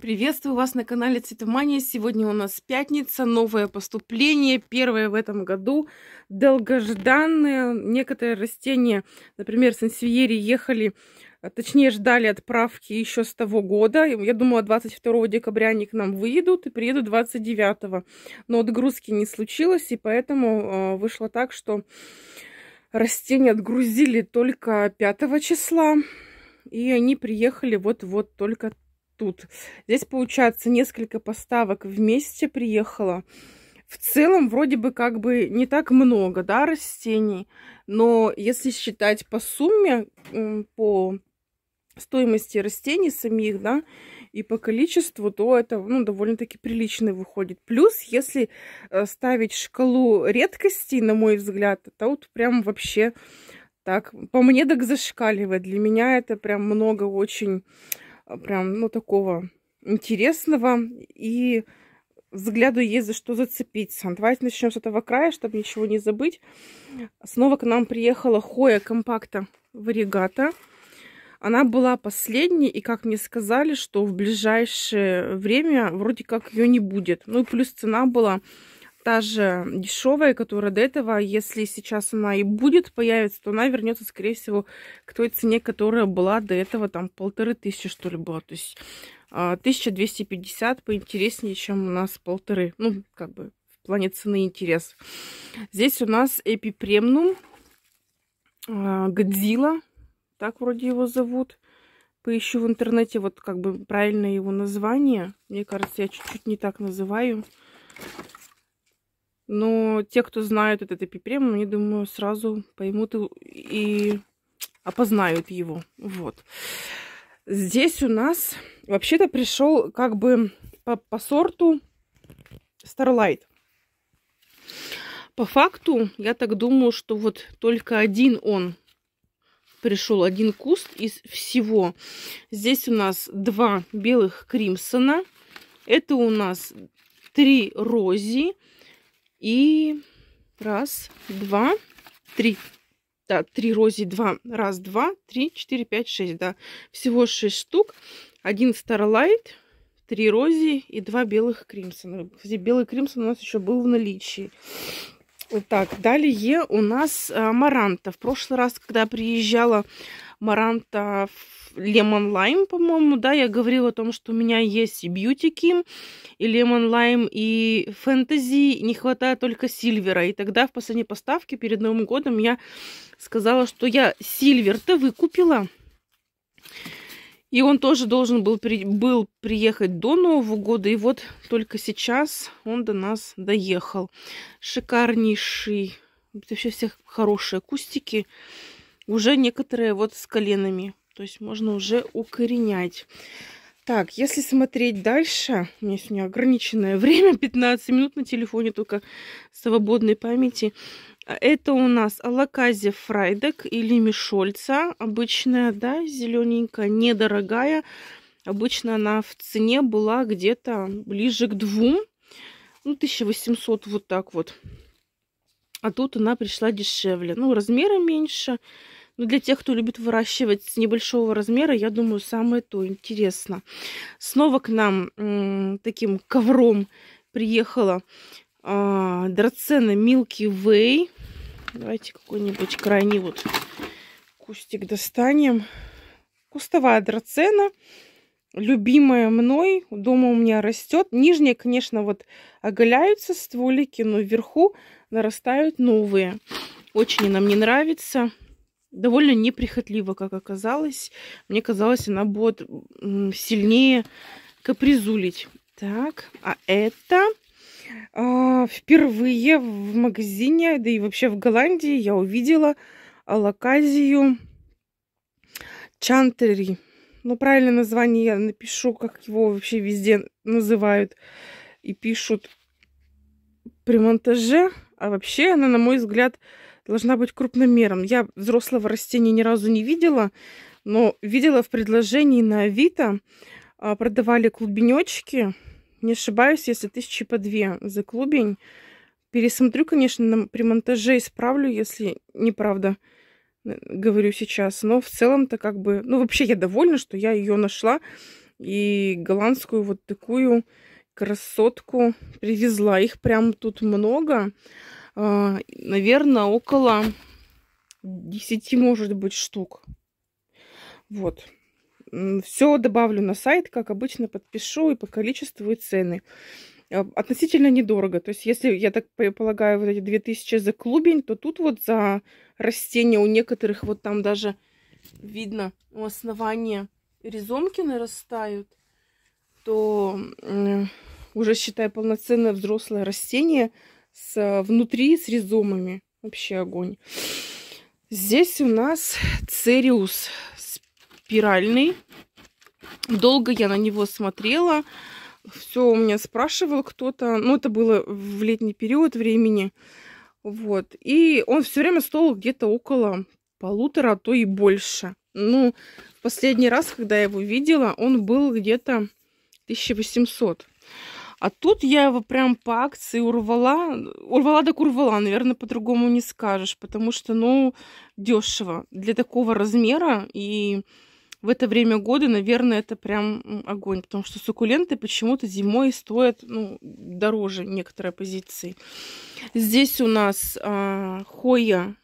Приветствую вас на канале Цветомания. Сегодня у нас пятница, новое поступление, первое в этом году. Долгожданное. Некоторые растения, например, сансевьери ехали, а, точнее ждали отправки еще с того года. Я думала, 22 декабря они к нам выйдут и приедут 29. Но отгрузки не случилось, и поэтому а, вышло так, что растения отгрузили только 5 числа. И они приехали вот-вот только тут. Здесь, получается, несколько поставок вместе приехало. В целом, вроде бы, как бы не так много, да, растений. Но если считать по сумме, по стоимости растений самих, да, и по количеству, то это, ну, довольно-таки прилично выходит. Плюс, если э, ставить шкалу редкостей, на мой взгляд, то вот прям вообще так, по мне так зашкаливает. Для меня это прям много очень Э, прям, ну, такого интересного. И взгляду есть за что зацепиться. Давайте начнем с этого края, чтобы ничего не забыть. Снова к нам приехала Хоя компакта Варигата. Она была последней, и как мне сказали, что в ближайшее время вроде как ее не будет. Ну и плюс цена была та же дешевая, которая до этого, если сейчас она и будет появиться, то она вернется, скорее всего, к той цене, которая была до этого, там, полторы тысячи, что ли, было. То есть 1250 а, поинтереснее, чем у нас полторы. Ну, как бы, в плане цены интерес. Здесь у нас Эпипремнум, а, Годзилла, так вроде его зовут поищу в интернете вот как бы правильное его название. Мне кажется, я чуть-чуть не так называю. Но те, кто знают этот эпипрем, они, думаю, сразу поймут и опознают его. Вот. Здесь у нас вообще-то пришел как бы по, по сорту Starlight. По факту, я так думаю, что вот только один он пришел, один куст из всего. Здесь у нас два белых кримсона. Это у нас три рози. И раз, два, три. Да, три рози, два. Раз, два, три, четыре, пять, шесть, да. Всего шесть штук. Один Starlight, три рози и два белых кримсона. Кстати, белый кримсон у нас еще был в наличии. Вот так, далее у нас амаранта. Э, в прошлый раз, когда я приезжала Маранта Лемон Лайм, по-моему, да, я говорила о том, что у меня есть и Бьюти Ким, и Лемон Лайм, и Фэнтези, не хватает только Сильвера. И тогда в последней поставке перед Новым годом я сказала, что я Сильвер-то выкупила. И он тоже должен был, при... был приехать до Нового года. И вот только сейчас он до нас доехал. Шикарнейший. вообще всех хорошие кустики уже некоторые вот с коленами. То есть можно уже укоренять. Так, если смотреть дальше, у меня сегодня ограниченное время, 15 минут на телефоне только свободной памяти. Это у нас алаказия фрайдек или мишольца, обычная, да, зелененькая, недорогая. Обычно она в цене была где-то ближе к двум, ну, 1800 вот так вот. А тут она пришла дешевле. Ну, размеры меньше, но ну, для тех, кто любит выращивать с небольшого размера, я думаю, самое то интересно. Снова к нам таким ковром приехала э, драцена Milky Way. Давайте какой-нибудь крайний вот кустик достанем. Кустовая драцена любимая мной, дома у меня растет. Нижние, конечно, вот оголяются стволики, но вверху нарастают новые. Очень она мне нравится довольно неприхотлива, как оказалось. Мне казалось, она будет сильнее капризулить. Так, а это а, впервые в магазине, да и вообще в Голландии я увидела а, лаказию Чантери. Ну, правильное название я напишу, как его вообще везде называют и пишут при монтаже. А вообще она, на мой взгляд, должна быть крупномером. Я взрослого растения ни разу не видела, но видела в предложении на Авито а, продавали клубенечки. Не ошибаюсь, если тысячи по две за клубень. Пересмотрю, конечно, на, при монтаже исправлю, если неправда э, говорю сейчас. Но в целом-то как бы... Ну, вообще я довольна, что я ее нашла. И голландскую вот такую красотку привезла. Их прям тут много. Много. Э, наверное, около 10, может быть, штук. Вот. Все добавлю на сайт, как обычно, подпишу и по количеству, и цены. Э, относительно недорого. То есть, если, я так полагаю, вот эти 2000 за клубень, то тут вот за растения у некоторых вот там даже видно у основания резомки нарастают, то уже, считай, полноценное взрослое растение – с, э, внутри с ризомами. Вообще огонь. Здесь у нас цериус спиральный. Долго я на него смотрела. Все у меня спрашивал кто-то. Ну, это было в летний период времени. Вот. И он все время стоил где-то около полутора, а то и больше. Ну, последний раз, когда я его видела, он был где-то 1800. А тут я его прям по акции урвала. Урвала так урвала, наверное, по-другому не скажешь, потому что, ну, дешево для такого размера. И в это время года, наверное, это прям огонь, потому что суккуленты почему-то зимой стоят ну, дороже некоторые позиции. Здесь у нас а, хоя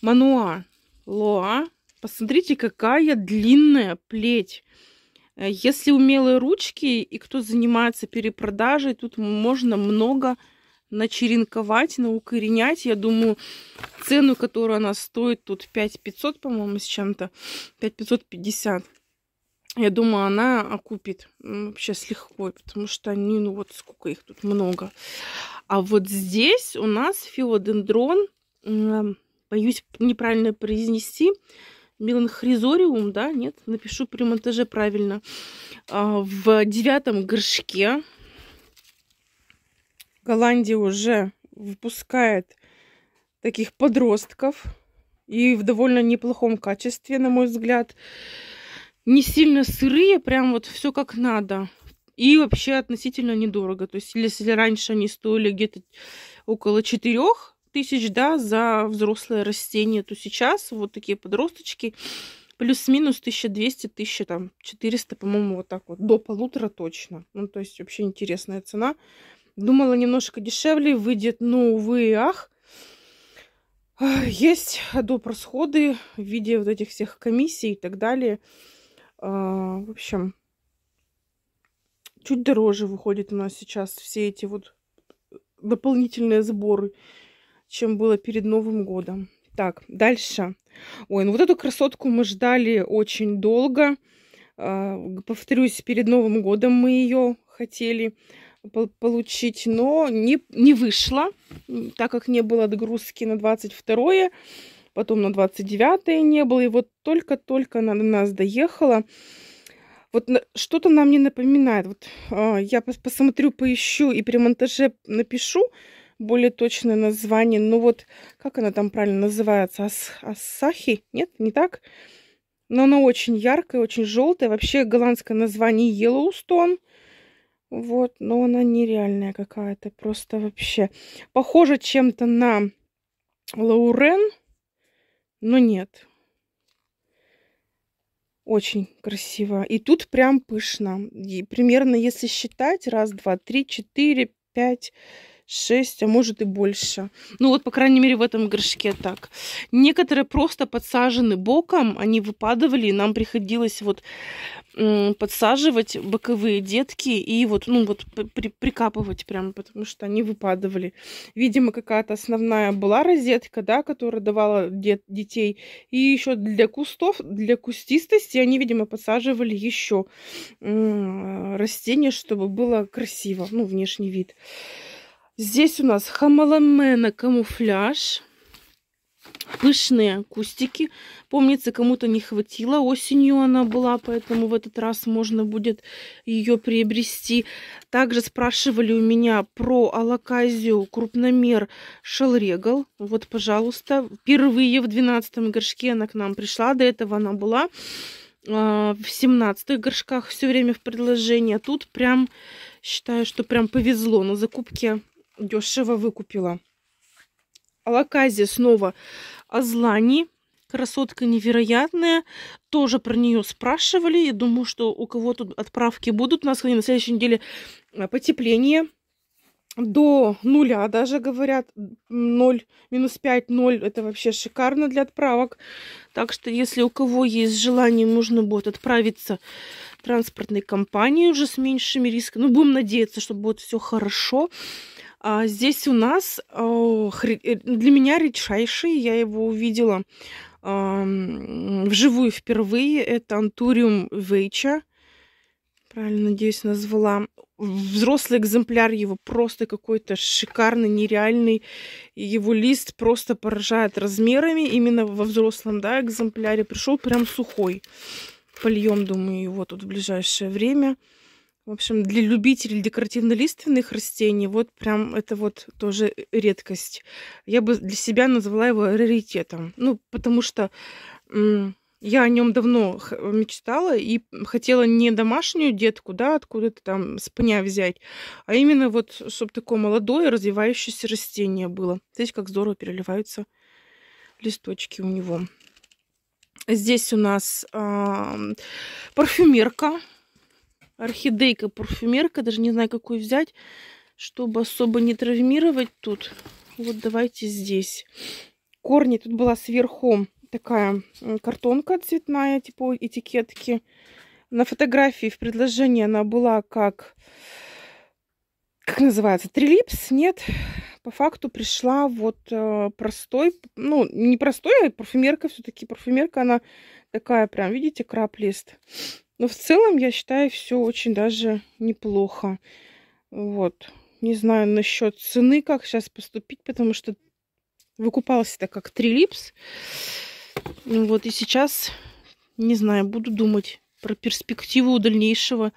мануа лоа. Посмотрите, какая длинная плеть. Э, если умелые ручки и кто занимается перепродажей, тут можно много начеринковать, наукоренять. Я думаю, цену, которую она стоит, тут 5500, по-моему, с чем-то, 5550. Я думаю, она окупит вообще с лихвой, потому что они, ну вот сколько их тут много. А вот здесь у нас филодендрон, боюсь неправильно произнести, меланхризориум, да, нет, напишу при монтаже правильно, а, в девятом горшке. Голландия уже выпускает таких подростков и в довольно неплохом качестве, на мой взгляд. Не сильно сырые, прям вот все как надо. И вообще относительно недорого. То есть, если раньше они стоили где-то около четырех тысяч, да, за взрослое растение, то сейчас вот такие подросточки плюс-минус 1200, 1000, там, 400, по-моему, вот так вот, до полутора точно. Ну, то есть вообще интересная цена. Думала немножко дешевле выйдет, но, увы и ах, есть доп. расходы в виде вот этих всех комиссий и так далее. А, в общем, чуть дороже выходит у нас сейчас все эти вот дополнительные сборы чем было перед Новым годом. Так, дальше. Ой, ну вот эту красотку мы ждали очень долго. А, повторюсь, перед Новым годом мы ее хотели получить, но не, не вышло, так как не было отгрузки на 22-е, потом на 29-е не было, и вот только-только она до нас доехала. Вот что-то нам не напоминает. Вот э, я посмотрю, поищу и при монтаже напишу, более точное название. Ну вот, как она там правильно называется? Ас Асахи? Нет, не так? Но она очень яркая, очень желтая. Вообще голландское название Yellowstone. Вот, но она нереальная какая-то. Просто вообще похожа чем-то на Лаурен, но нет. Очень красиво. И тут прям пышно. И примерно, если считать, раз, два, три, четыре, пять, 6, а может и больше. Ну вот, по крайней мере, в этом горшке так. Некоторые просто подсажены боком, они выпадывали, и нам приходилось вот подсаживать боковые детки и вот, ну вот, при прикапывать прям, потому что они выпадывали. Видимо, какая-то основная была розетка, да, которая давала дет детей. И еще для кустов, для кустистости они, видимо, подсаживали еще растения, чтобы было красиво, ну, внешний вид. Здесь у нас хамаламена камуфляж. Пышные кустики. Помнится, кому-то не хватило. Осенью она была, поэтому в этот раз можно будет ее приобрести. Также спрашивали у меня про алаказию крупномер шалрегал. Вот, пожалуйста, впервые в 12 горшке она к нам пришла. До этого она была а, в 17 горшках все время в предложении. А тут прям, считаю, что прям повезло на закупке дешево выкупила. Алаказия снова Азлани. Красотка невероятная. Тоже про нее спрашивали. Я думаю, что у кого тут отправки будут. У нас на следующей неделе а, потепление. До нуля даже, говорят. 0, минус 5, 0. Это вообще шикарно для отправок. Так что, если у кого есть желание, нужно будет отправиться транспортной компании уже с меньшими рисками. Ну, будем надеяться, что будет все хорошо. А здесь у нас о, э, для меня редчайший, я его увидела э, вживую впервые, это антуриум вейча. Правильно, надеюсь, назвала. Взрослый экземпляр его просто какой-то шикарный, нереальный. Его лист просто поражает размерами. Именно во взрослом да, экземпляре пришел прям сухой. Польем, думаю, его тут в ближайшее время. В общем, для любителей декоративно-лиственных растений вот прям это вот тоже редкость. Я бы для себя назвала его раритетом. Ну, потому что я о нем давно мечтала и хотела не домашнюю детку, да, откуда-то там с пня взять, а именно вот, чтобы такое молодое развивающееся растение было. Смотрите, как здорово переливаются листочки у него. Здесь у нас э, парфюмерка орхидейка, парфюмерка, даже не знаю, какую взять, чтобы особо не травмировать тут. Вот давайте здесь. Корни тут была сверху такая картонка цветная, типа этикетки. На фотографии в предложении она была как... Как называется? Трилипс? Нет. По факту пришла вот э, простой, ну, не простой, а парфюмерка все-таки. Парфюмерка, она такая прям, видите, краплист. лист но в целом, я считаю, все очень даже неплохо. Вот. Не знаю насчет цены, как сейчас поступить, потому что выкупалась это как трилипс. Ну вот, и сейчас, не знаю, буду думать про перспективу дальнейшего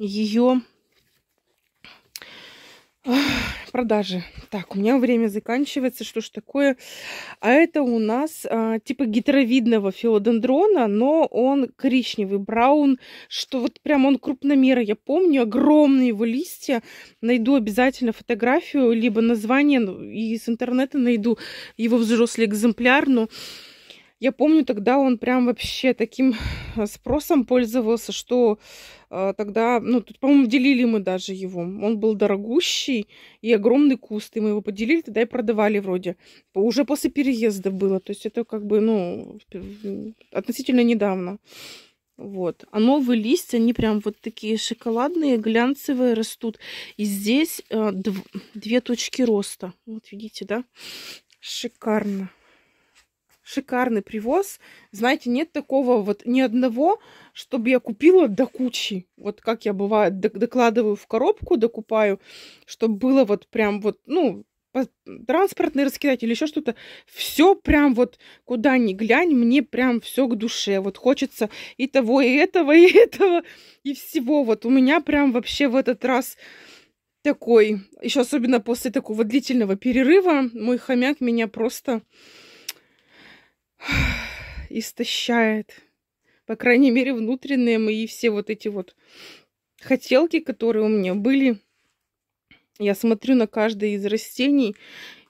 ее продажи. Так, у меня время заканчивается, что ж такое. А это у нас а, типа гетеровидного филодендрона, но он коричневый, браун, что вот прям он крупномера. Я помню огромные его листья. Найду обязательно фотографию, либо название, ну, и с интернета найду его взрослый экземпляр, но... Я помню, тогда он прям вообще таким а, спросом пользовался, что а, тогда, ну, тут, по-моему, делили мы даже его. Он был дорогущий и огромный куст. И мы его поделили, тогда и продавали вроде. Уже после переезда было. То есть это как бы, ну, относительно недавно. Вот. А новые листья, они прям вот такие шоколадные, глянцевые растут. И здесь э, дв две точки роста. Вот видите, да? Шикарно шикарный привоз. Знаете, нет такого вот ни одного, чтобы я купила до кучи. Вот как я бываю, докладываю в коробку, докупаю, чтобы было вот прям вот, ну, транспортный раскидать или еще что-то. Все прям вот куда ни глянь, мне прям все к душе. Вот хочется и того, и этого, и этого, и всего. Вот у меня прям вообще в этот раз такой, еще особенно после такого длительного перерыва, мой хомяк меня просто истощает. По крайней мере, внутренние мои все вот эти вот хотелки, которые у меня были. Я смотрю на каждое из растений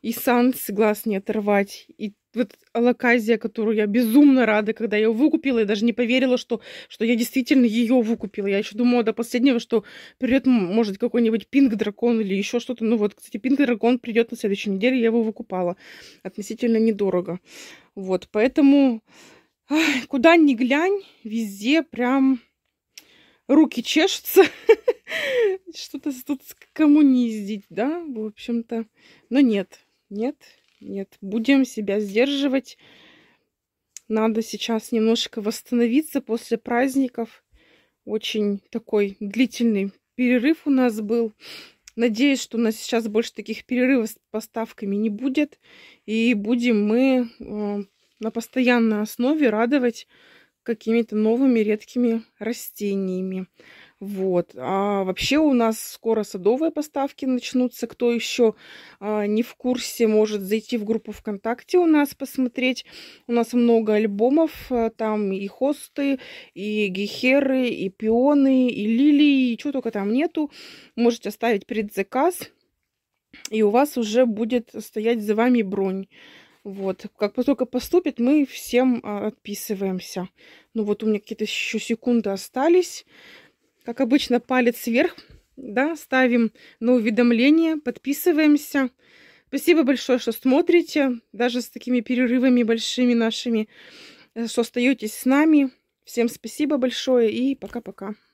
и Санс глаз не оторвать, и вот Алаказия, которую я безумно рада, когда я ее выкупила, и даже не поверила, что, что я действительно ее выкупила. Я еще думала до последнего, что придет, может, какой-нибудь пинг-дракон или еще что-то. Ну вот, кстати, пинг-дракон придет на следующей неделе, я его выкупала относительно недорого. Вот, поэтому ах, куда ни глянь, везде прям руки чешутся. Что-то тут кому не ездить, да, в общем-то. Но нет, нет, нет. Будем себя сдерживать. Надо сейчас немножко восстановиться после праздников. Очень такой длительный перерыв у нас был. Надеюсь, что у нас сейчас больше таких перерывов с поставками не будет. И будем мы э, на постоянной основе радовать какими-то новыми редкими растениями. Вот. А вообще у нас скоро садовые поставки начнутся. Кто еще а, не в курсе, может зайти в группу ВКонтакте у нас посмотреть. У нас много альбомов. Э, там и хосты, и гехеры, и пионы, и лилии, и чего только там нету. Можете оставить предзаказ, и у вас уже будет стоять за вами бронь. Вот, как только поступит, мы всем а, отписываемся. Ну вот у меня какие-то еще секунды остались как обычно, палец вверх, да, ставим на уведомление, подписываемся. Спасибо большое, что смотрите, даже с такими перерывами большими нашими, э, что остаетесь с нами. Всем спасибо большое и пока-пока.